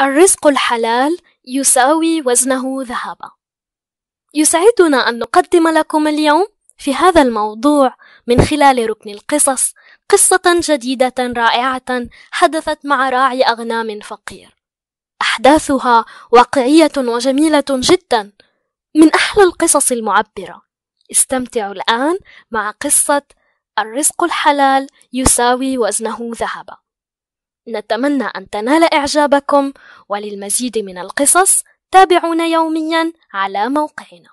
الرزق الحلال يساوي وزنه ذهبا يسعدنا أن نقدم لكم اليوم في هذا الموضوع من خلال ركن القصص قصة جديدة رائعة حدثت مع راعي أغنام فقير أحداثها واقعية وجميلة جدا من أحلى القصص المعبرة استمتعوا الآن مع قصة الرزق الحلال يساوي وزنه ذهبًا نتمنى أن تنال إعجابكم وللمزيد من القصص تابعونا يوميا على موقعنا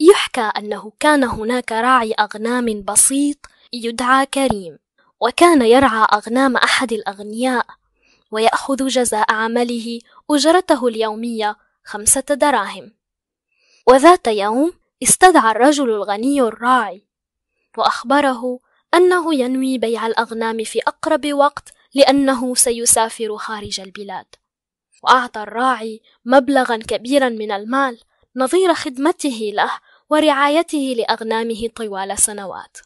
يحكى أنه كان هناك راعي أغنام بسيط يدعى كريم وكان يرعى أغنام أحد الأغنياء ويأخذ جزاء عمله أجرته اليومية خمسة دراهم وذات يوم استدعى الرجل الغني الراعي وأخبره أنه ينوي بيع الأغنام في أقرب وقت لأنه سيسافر خارج البلاد وأعطى الراعي مبلغا كبيرا من المال نظير خدمته له ورعايته لأغنامه طوال سنوات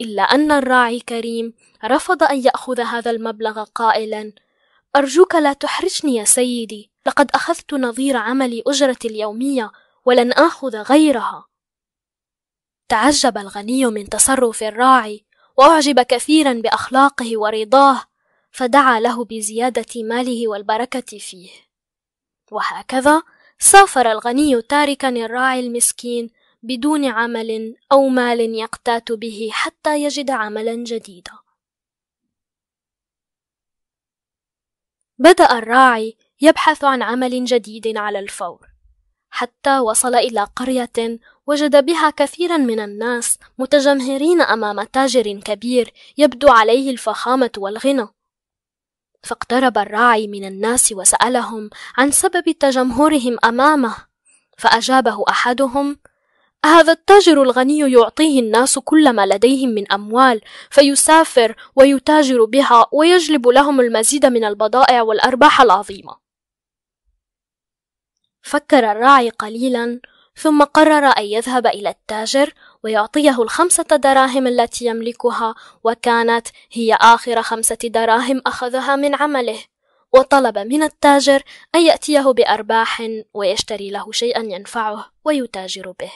إلا أن الراعي كريم رفض أن يأخذ هذا المبلغ قائلا أرجوك لا تحرجني يا سيدي لقد أخذت نظير عملي أجرتي اليومية ولن آخذ غيرها تعجب الغني من تصرف الراعي واعجب كثيرا باخلاقه ورضاه فدعا له بزياده ماله والبركه فيه وهكذا سافر الغني تاركا الراعي المسكين بدون عمل او مال يقتات به حتى يجد عملا جديدا بدا الراعي يبحث عن عمل جديد على الفور حتى وصل إلى قرية وجد بها كثيرا من الناس متجمهرين أمام تاجر كبير يبدو عليه الفخامة والغنى فاقترب الراعي من الناس وسألهم عن سبب تجمهرهم أمامه فأجابه أحدهم هذا التاجر الغني يعطيه الناس كل ما لديهم من أموال فيسافر ويتاجر بها ويجلب لهم المزيد من البضائع والأرباح العظيمة فكر الراعي قليلا ثم قرر أن يذهب إلى التاجر ويعطيه الخمسة دراهم التي يملكها وكانت هي آخر خمسة دراهم أخذها من عمله وطلب من التاجر أن يأتيه بأرباح ويشتري له شيئا ينفعه ويتاجر به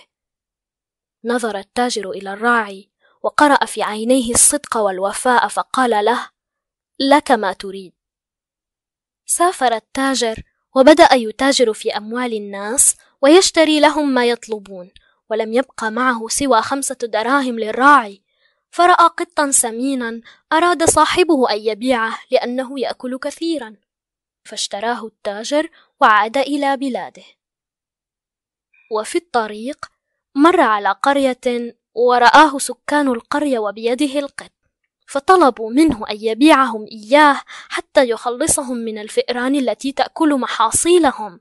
نظر التاجر إلى الراعي وقرأ في عينيه الصدق والوفاء فقال له لك ما تريد سافر التاجر وبدأ يتاجر في أموال الناس ويشتري لهم ما يطلبون ولم يبقى معه سوى خمسة دراهم للراعي فرأى قطا سمينا أراد صاحبه أن يبيعه لأنه يأكل كثيرا فاشتراه التاجر وعاد إلى بلاده وفي الطريق مر على قرية ورآه سكان القرية وبيده القط فطلبوا منه أن يبيعهم إياه حتى يخلصهم من الفئران التي تأكل محاصيلهم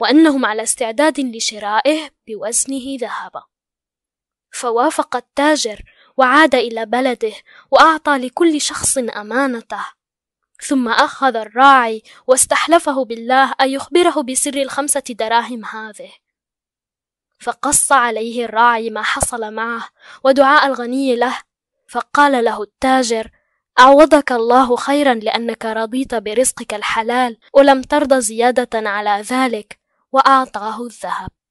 وأنهم على استعداد لشرائه بوزنه ذهبا فوافق التاجر وعاد إلى بلده وأعطى لكل شخص أمانته ثم أخذ الراعي واستحلفه بالله أن يخبره بسر الخمسة دراهم هذه فقص عليه الراعي ما حصل معه ودعاء الغني له فقال له التاجر عوضك الله خيرا لأنك رضيت برزقك الحلال ولم ترض زيادة على ذلك وأعطاه الذهب